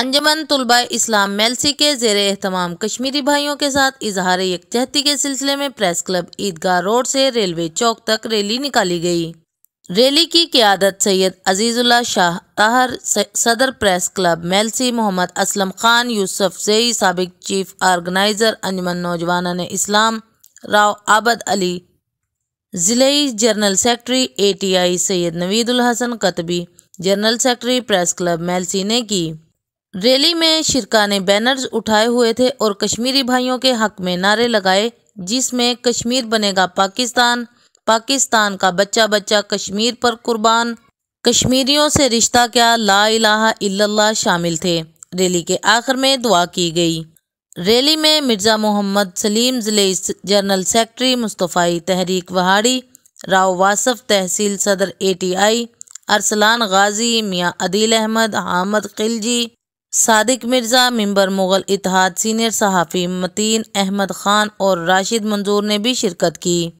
अंजमन तलबा इस्लाम मेलसी के जेर अहतमाम कश्मीरी भाइयों के साथ इजहार यकजहती के सिलसिले में प्रेस क्लब ईदगाह रोड से रेलवे चौक तक रैली निकाली गई रैली की क्यादत सैयद अजीज़ुल्ला शाह ताहर सदर press club Mailsi Muhammad Aslam Khan Yousafzai सबक चीफ आर्गनाइज़र अंजमन नौजवाना ने इस्लाम राव आबद अली ज़िले general secretary A T I Syed Naveedul Hassan कतबी general secretary press club Mailsi ने की रैली में शिरका ने बैनर्स उठाए हुए थे और कश्मीरी भाइयों के हक में नारे लगाए जिसमें कश्मीर बनेगा पाकिस्तान पाकिस्तान का बच्चा बच्चा कश्मीर पर कुर्बान कश्मीरियों से रिश्ता क्या ला इलाहा इल्लल्लाह शामिल थे रैली के आखिर में दुआ की गई रैली में मिर्ज़ा मोहम्मद सलीम ज़िले जनरल सेक्रेटरी मुस्तफ़ाई तहरीक वहाड़ी राव वासफ़ तहसील सदर A T I Arsalan Ghazi Mian Adeel Ahmed Hamid Khilji Sadiq Mirza member Mughal इतिहाद सीनियर सहाफ़ी मतीन अहमद ख़ान और राशिद मंजूर ने भी शिरकत की